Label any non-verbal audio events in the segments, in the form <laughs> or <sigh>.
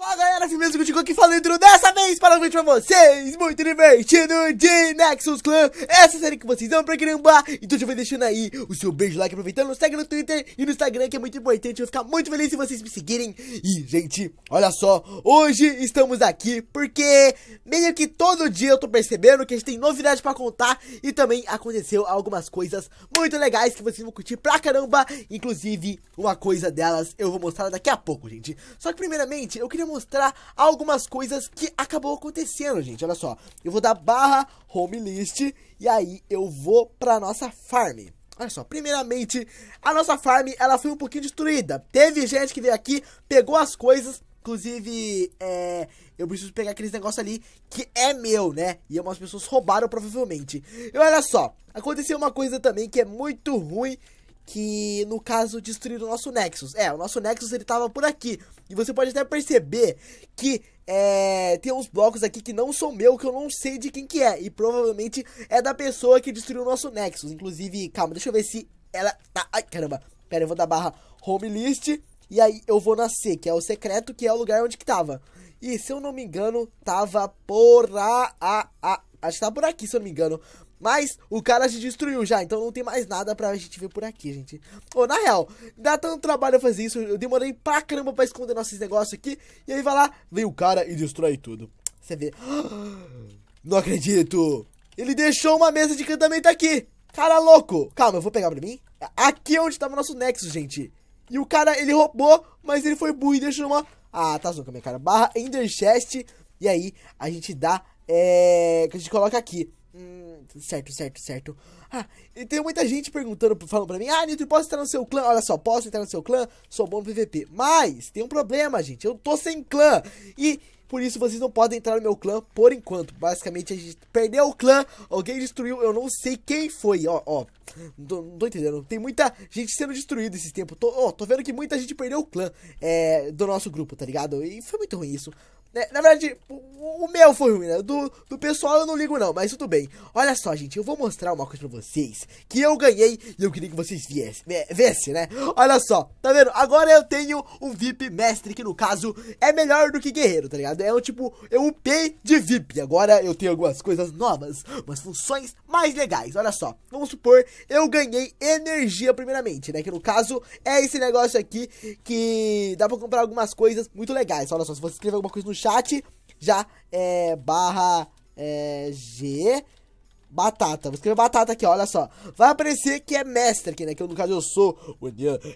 Father galera, mesmo que eu digo aqui falando dessa vez para vídeo pra vocês, muito divertido de Nexus Clan, essa série que vocês amam pra caramba, então já vai deixando aí o seu beijo, like, aproveitando, segue no Twitter e no Instagram que é muito importante, eu vou ficar muito feliz se vocês me seguirem, e gente, olha só, hoje estamos aqui porque meio que todo dia eu tô percebendo que a gente tem novidades pra contar e também aconteceu algumas coisas muito legais que vocês vão curtir pra caramba, inclusive uma coisa delas eu vou mostrar daqui a pouco, gente, só que primeiramente eu queria mostrar algumas coisas que acabou acontecendo, gente. Olha só, eu vou dar barra home list e aí eu vou pra nossa farm. Olha só, primeiramente, a nossa farm, ela foi um pouquinho destruída. Teve gente que veio aqui, pegou as coisas, Inclusive, é, eu preciso pegar aqueles negócios ali que é meu, né? E algumas pessoas roubaram provavelmente. E olha só, aconteceu uma coisa também que é muito ruim que no caso destruíram o nosso Nexus. É, o nosso Nexus ele tava por aqui. E você pode até perceber que é, tem uns blocos aqui que não são meu, que eu não sei de quem que é. E provavelmente é da pessoa que destruiu o nosso Nexus. Inclusive, calma, deixa eu ver se ela tá... Ai, caramba. Pera, eu vou dar barra home list. E aí eu vou na C, que é o secreto, que é o lugar onde que tava. E se eu não me engano, tava por a A, a, acho que tava por aqui, se eu não me engano. Mas o cara se destruiu já, então não tem mais nada pra gente ver por aqui, gente. Ou oh, na real, dá tanto trabalho fazer isso, eu demorei pra caramba pra esconder nossos negócios aqui. E aí vai lá, vem o cara e destrói tudo. Você vê. <gasps> Não acredito! Ele deixou uma mesa de encantamento aqui! Cara louco! Calma, eu vou pegar pra mim. Aqui é onde tava o nosso nexo, gente. E o cara, ele roubou, mas ele foi burro e deixou uma... Ah, tá zoando minha cara. Barra Ender Chest. E aí, a gente dá... É... Que a gente coloca aqui. Hum, certo, certo, certo. Ah, e tem muita gente perguntando, falando pra mim, ah, Nitro posso entrar no seu clã? Olha só, posso entrar no seu clã? Sou bom no PVP. Mas, tem um problema, gente, eu tô sem clã. E, por isso, vocês não podem entrar no meu clã por enquanto. Basicamente, a gente perdeu o clã, alguém destruiu, eu não sei quem foi, ó, ó. Não tô, não tô entendendo, tem muita gente sendo destruída esse tempo. Tô, ó, tô vendo que muita gente perdeu o clã, é, do nosso grupo, tá ligado? E foi muito ruim isso. Né, na verdade, o meu foi ruim, né? Do, do pessoal eu não ligo não, mas tudo bem. Olha só, gente, eu vou mostrar uma coisa pra vocês que eu ganhei e eu queria que vocês viessem, vessem, né? Olha só, tá vendo? Agora eu tenho um VIP mestre, que no caso é melhor do que guerreiro, tá ligado? É, tipo, é um tipo, eu upei de VIP. Agora eu tenho algumas coisas novas, umas funções mais legais. Olha só, vamos supor, eu ganhei energia primeiramente, né? Que no caso é esse negócio aqui que dá pra comprar algumas coisas muito legais. Olha só, se você escrever alguma coisa no chat já é barra é, G Batata, vou escrever batata aqui, olha só. Vai aparecer que é mestre aqui, né? Que no caso eu sou.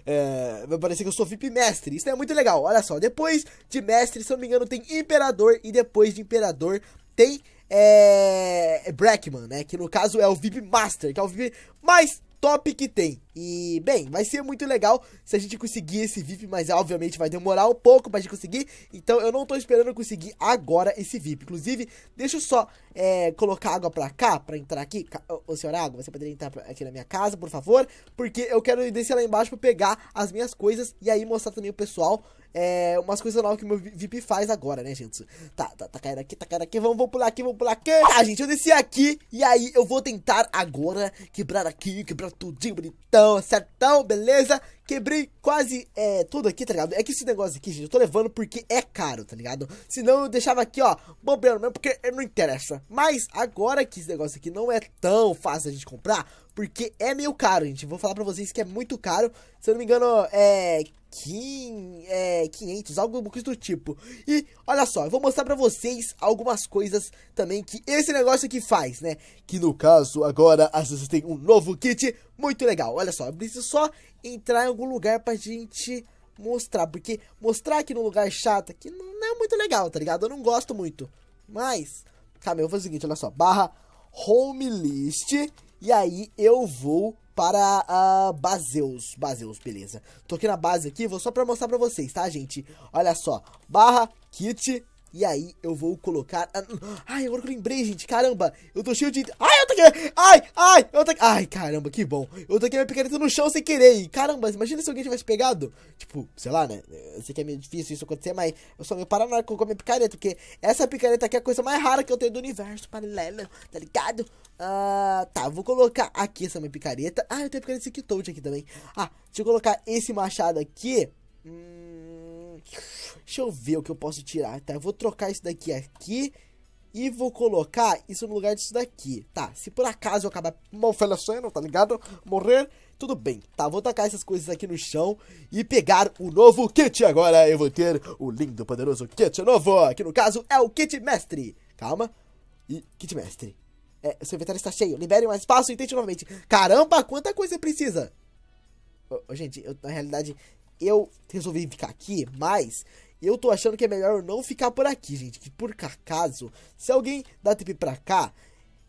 É, vai aparecer que eu sou VIP mestre. Isso é muito legal, olha só. Depois de mestre, se eu não me engano, tem imperador. E depois de imperador, tem. É. Brackman, né? Que no caso é o VIP Master, que é o VIP mais top que tem. E, bem, vai ser muito legal se a gente conseguir esse VIP, mas obviamente vai demorar um pouco pra gente conseguir. Então eu não tô esperando conseguir agora esse VIP. Inclusive, deixa eu só é, colocar água pra cá, pra entrar aqui. Ô, senhor Água, você poderia entrar aqui na minha casa, por favor? Porque eu quero descer lá embaixo pra pegar as minhas coisas e aí mostrar também o pessoal é, umas coisas novas que o meu VIP faz agora, né, gente? Tá, tá, tá caindo aqui, tá caindo aqui, vamos, vamos pular aqui, vamos pular aqui. Tá, gente, eu desci aqui e aí eu vou tentar agora quebrar aqui, quebrar tudinho bonitão. Certão, certão, beleza? Quebrei quase é, tudo aqui, tá ligado? É que esse negócio aqui, gente, eu tô levando porque é caro, tá ligado? Senão eu deixava aqui, ó, bobeando mesmo, porque não interessa. Mas agora que esse negócio aqui não é tão fácil a gente comprar, porque é meio caro, gente. Vou falar pra vocês que é muito caro. Se eu não me engano, é 500, é, algo do tipo. E olha só, eu vou mostrar pra vocês algumas coisas também que esse negócio aqui faz, né? Que no caso, agora a Asus tem um novo kit muito legal. Olha só, eu preciso só entrar em algum lugar pra gente mostrar. Porque mostrar aqui num lugar chato aqui não é muito legal, tá ligado? Eu não gosto muito. Mas, calma, eu vou fazer o seguinte, olha só. Barra home list. E aí eu vou para uh, Baseus. Baseus, beleza. Tô aqui na base aqui, vou só pra mostrar pra vocês, tá, gente? Olha só, barra kit e aí eu vou colocar. Ai, agora que eu lembrei, gente. Caramba, eu tô cheio de. Ai, eu aqui. Ai, ai, eu aqui. Ai, caramba, que bom. Eu aqui minha picareta no chão sem querer. caramba, imagina se alguém tivesse pegado. Tipo, sei lá, né? Eu sei que é meio difícil isso acontecer, mas eu sou meio paranoico com a minha picareta. Porque essa picareta aqui é a coisa mais rara que eu tenho do universo paralelo, tá ligado? Ah, tá, vou colocar aqui essa minha picareta. Ah, eu tenho a picareta Secret aqui também. Ah, deixa eu colocar esse machado aqui. Hum. Deixa eu ver o que eu posso tirar, tá? Eu vou trocar isso daqui aqui e vou colocar isso no lugar disso daqui, tá? Se por acaso eu acabar malfalecendo, tá ligado? Morrer, tudo bem, tá? Vou tacar essas coisas aqui no chão e pegar o novo kit agora. Eu vou ter o lindo, poderoso kit novo, que no caso é o kit mestre. Calma. E kit mestre. É, seu inventário está cheio, libere mais espaço e tente novamente. Caramba, quanta coisa precisa! Oh, gente, eu, na realidade, eu resolvi ficar aqui, mas eu tô achando que é melhor não ficar por aqui, gente. Que por acaso, se alguém dá tip pra cá,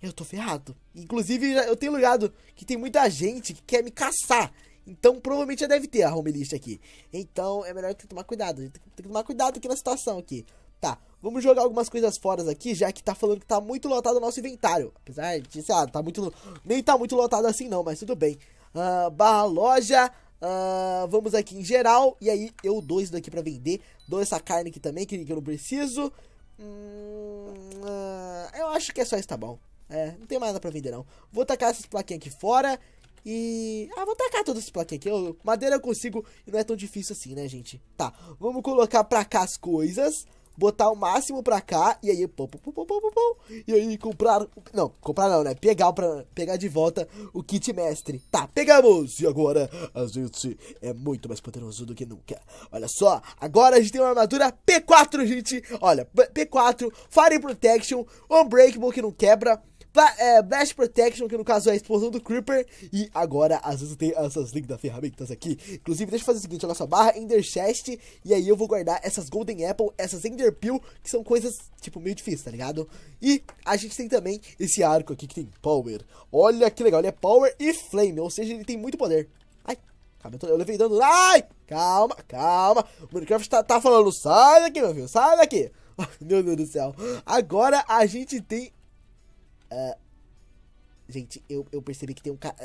eu tô ferrado. Inclusive, eu tenho ligado que tem muita gente que quer me caçar. Então, provavelmente já deve ter a home list aqui. Então, é melhor ter que tomar cuidado. Tem que tomar cuidado aqui na situação aqui. Tá, vamos jogar algumas coisas fora aqui, já que tá falando que tá muito lotado o nosso inventário. Apesar de, sei lá, tá muito... Nem tá muito lotado assim não, mas tudo bem. Uh, barra loja Uh, vamos aqui em geral. E aí eu dou isso daqui pra vender. Dou essa carne aqui também, que, que eu não preciso. Hum, uh, eu acho que é só isso, tá bom. É, não tem mais nada pra vender, não. Vou tacar essas plaquinhas aqui fora. E... Ah, vou tacar todas essas plaquinhas aqui. Eu, madeira eu consigo e não é tão difícil assim, né, gente? Tá, vamos colocar pra cá as coisas botar o máximo pra cá e aí, pum pum pum pum pum pum e aí comprar, não, comprar não, né? Pegar para pegar de volta o kit mestre. Tá, pegamos. E agora a gente é muito mais poderoso do que nunca. Olha só, agora a gente tem uma armadura P4, gente. Olha, P4, Fire Protection, Unbreakable que não quebra Pla é, Blast Protection, que no caso é a explosão do Creeper. E agora, às vezes, tem essas lindas ferramentas aqui. Inclusive, deixa eu fazer o seguinte: olha só, barra Ender Chest. E aí eu vou guardar essas Golden Apple, essas Ender Peel, que são coisas, tipo, meio difíceis, tá ligado? E a gente tem também esse arco aqui que tem Power. Olha que legal, ele é Power e Flame, ou seja, ele tem muito poder. Ai, calma, eu, tô, eu levei dano. Ai, calma, calma. O Minecraft tá, tá falando, sai daqui, meu filho, sai daqui. <laughs> Meu Deus do céu. Agora a gente tem Uh, gente, eu, eu percebi que tem um cara.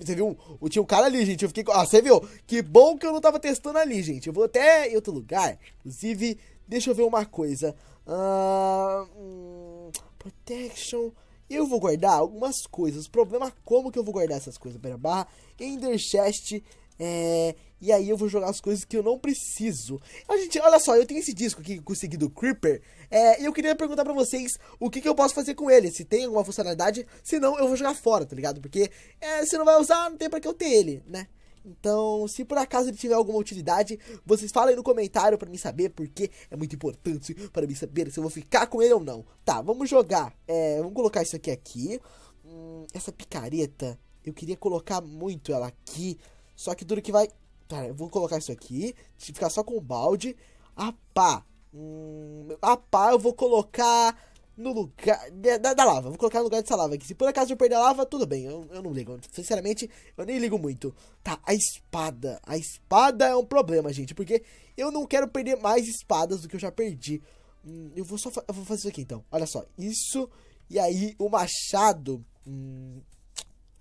Você viu? Um, tinha um cara ali, gente. Eu fiquei. Ah, você viu? Que bom que eu não tava testando ali, gente. Eu vou até em outro lugar. Inclusive, deixa eu ver uma coisa. Uh, protection. Eu vou guardar algumas coisas. O problema é como que eu vou guardar essas coisas. Pera barra. Ender chest. É, e aí eu vou jogar as coisas que eu não preciso. A gente, olha só, eu tenho esse disco aqui que consegui do Creeper. É, e eu queria perguntar pra vocês o que, que eu posso fazer com ele. Se tem alguma funcionalidade, se não, eu vou jogar fora, tá ligado? Porque é, se não vai usar, não tem pra que eu ter ele, né? Então, se por acaso ele tiver alguma utilidade, vocês falem no comentário para mim saber, porque é muito importante para mim saber se eu vou ficar com ele ou não. Tá, vamos jogar. É, vamos colocar isso aqui aqui. Hum, essa picareta, eu queria colocar muito ela aqui. Só que duro que vai. Cara, eu vou colocar isso aqui. Ficar só com o balde. A pá. Hum, a pá eu vou colocar no lugar da, da, lava. Vou colocar no lugar dessa lava aqui. Se por acaso eu perder a lava, tudo bem. Eu, eu não ligo. Sinceramente, eu nem ligo muito. Tá, a espada. A espada é um problema, gente. Porque eu não quero perder mais espadas do que eu já perdi. Hum, eu vou só fa eu vou fazer isso aqui, então. Olha só. Isso. E aí, o machado. Hum,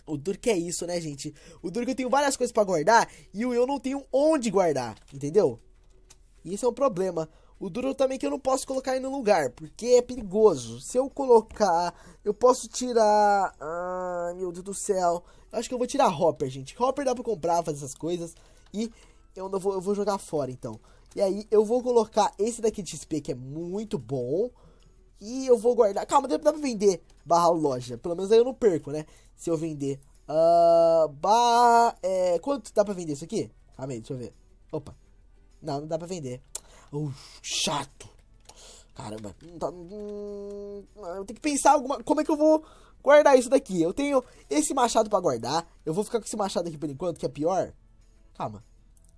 o duro que é isso, né, gente? O duro que eu tenho várias coisas para guardar e o eu não tenho onde guardar, entendeu? isso é um problema. O duro também é que eu não posso colocar em no lugar, porque é perigoso. Se eu colocar, eu posso tirar... Ah, meu Deus do céu. Eu acho que eu vou tirar Hopper, gente. Hopper dá pra comprar, fazer essas coisas. E eu, não vou, eu vou jogar fora, então. E aí eu vou colocar esse daqui de XP, que é muito bom. E eu vou guardar. Calma, dá pra vender barra loja. Pelo menos aí eu não perco, né? Se eu vender. Uh, barra. É, quanto dá pra vender isso aqui? Calma aí, deixa eu ver. Opa. Não, não dá pra vender. Uh, chato. Caramba. Hum, tá, hum, eu tenho que pensar alguma. Como é que eu vou guardar isso daqui? Eu tenho esse machado pra guardar. Eu vou ficar com esse machado aqui por enquanto, que é pior. Calma.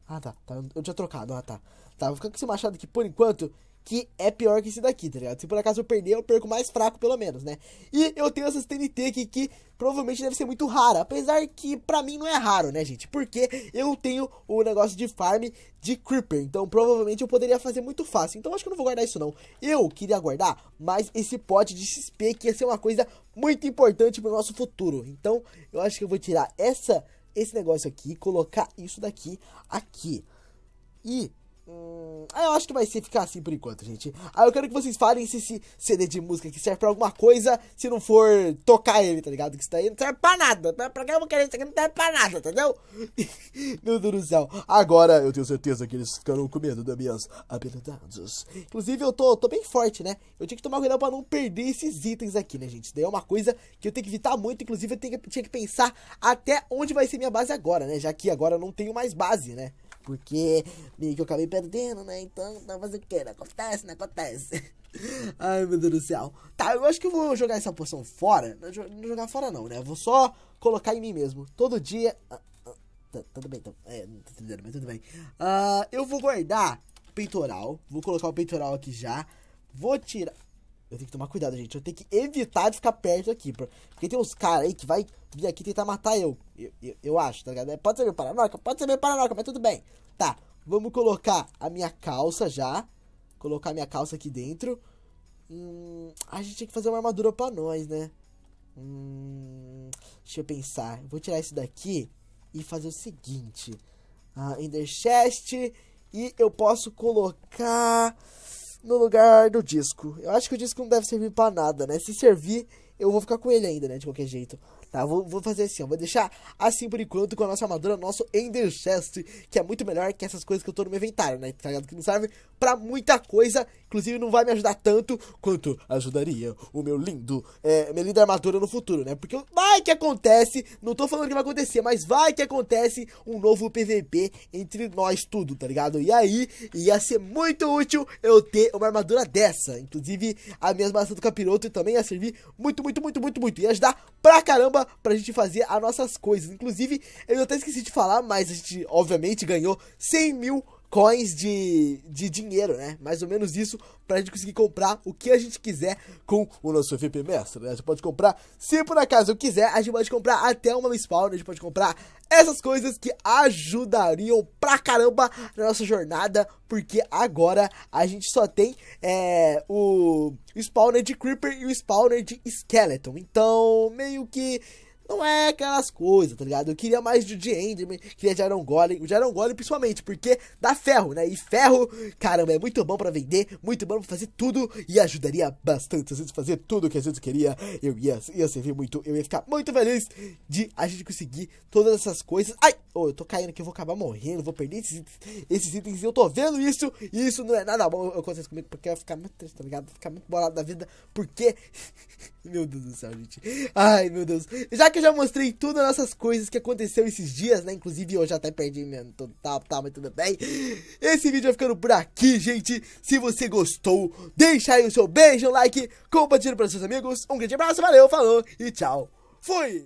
Ah, tá. tá eu tinha trocado. Ah, tá. Tá, vou ficar com esse machado aqui por enquanto que é pior que esse daqui, tá ligado? Se por acaso eu perder, eu perco mais fraco, pelo menos, né? E eu tenho essas TNT aqui que provavelmente deve ser muito rara, apesar que pra mim não é raro, né, gente? Porque eu tenho o negócio de farm de Creeper, então provavelmente eu poderia fazer muito fácil. Então acho que eu não vou guardar isso, não. Eu queria guardar, mas esse pote de XP que ia ser uma coisa muito importante pro nosso futuro. Então eu acho que eu vou tirar essa, esse negócio aqui, colocar isso daqui, aqui. E Hum, ah, eu acho que vai ser ficar assim por enquanto, gente. Aí ah, eu quero que vocês falem se esse CD de música aqui serve pra alguma coisa, se não for tocar ele, tá ligado? Que isso daí não serve pra nada. Pra, pra que eu vou querer isso aqui não serve pra nada, entendeu? <laughs> Meu Deus do céu. Agora eu tenho certeza que eles ficaram com medo das minhas habilidades. Inclusive, eu tô, tô bem forte, né? Eu tinha que tomar cuidado pra não perder esses itens aqui, né, gente? Isso daí é uma coisa que eu tenho que evitar muito. Inclusive, eu tenho que, tinha que pensar até onde vai ser minha base agora, né? Já que agora eu não tenho mais base, né? Porque meio que eu acabei perdendo, né? Então, não tá, fazer o que? Não acontece, não acontece. <laughs> Ai, meu Deus do céu. Tá, eu acho que eu vou jogar essa porção fora. Não jogar fora, não, né? vou só colocar em mim mesmo. Todo dia. Ah, ah, tá, tudo bem, então. É, não tô entendendo, mas tudo bem. Ah, eu vou guardar peitoral. Vou colocar o peitoral aqui já. Vou tirar. Eu tenho que tomar cuidado, gente. Eu tenho que evitar de ficar perto aqui. Porque tem uns caras aí que vai vir aqui tentar matar eu. Eu, eu, eu acho, tá ligado? É, pode ser meio paranoica, pode ser meio paranoica, mas tudo bem. Tá, vamos colocar a minha calça já. Colocar a minha calça aqui dentro. Hum, a gente tem que fazer uma armadura pra nós, né? Hum, deixa eu pensar. Vou tirar esse daqui e fazer o seguinte. Ah, Ender Chest. E eu posso colocar no lugar do disco. Eu acho que o disco não deve servir para nada, né? Se servir, eu vou ficar com ele ainda, né? De qualquer jeito. Tá, vou, vou fazer assim, ó. Vou deixar assim por enquanto com a nossa armadura, nosso Ender Chest, que é muito melhor que essas coisas que eu tô no meu inventário, né? Tá ligado? Que não serve para muita coisa. Inclusive, não vai me ajudar tanto quanto ajudaria o meu lindo, é, minha linda armadura no futuro, né? Porque vai que acontece, não tô falando que vai acontecer, mas vai que acontece um novo PVP entre nós tudo, tá ligado? E aí, ia ser muito útil eu ter uma armadura dessa. Inclusive, a minha maçã do capiroto também ia servir muito, muito, muito, muito, muito. Ia ajudar pra caramba pra gente fazer as nossas coisas. Inclusive, eu até esqueci de falar, mas a gente, obviamente, ganhou 100 mil coins de, de dinheiro, né? Mais ou menos isso, pra gente conseguir comprar o que a gente quiser com o nosso VIP Mestre, né? A gente pode comprar, se por acaso eu quiser, a gente pode comprar até uma spawn, a gente pode comprar essas coisas que ajudariam pra caramba na nossa jornada, porque agora a gente só tem é, o spawner de Creeper e o spawner de Skeleton. Então, meio que não é aquelas coisas, tá ligado? Eu queria mais de D. Enderman, queria de Iron Golem. O de Aaron Golem principalmente, porque dá ferro, né? E ferro, caramba, é muito bom para vender, muito bom pra fazer tudo. E ajudaria bastante a gente fazer tudo o que a gente queria. Eu ia, ia servir muito, eu ia ficar muito feliz de a gente conseguir todas essas coisas. Ai, oh, eu tô caindo aqui, eu vou acabar morrendo, vou perder esses, esses itens. Eu tô vendo isso, e isso não é nada bom. Acontece comigo porque eu ia ficar muito triste, tá ligado? ficar muito bolado da vida, porque... <laughs> meu Deus do céu, gente. Ai, meu Deus. Já que que eu já mostrei todas as nossas coisas que aconteceu esses dias, né? Inclusive eu já até perdi mesmo total, tá, mas tudo bem. Esse vídeo vai ficando por aqui, gente. Se você gostou, deixa aí o seu beijo, like, compartilha para seus amigos. Um grande abraço, valeu, falou e tchau. Fui!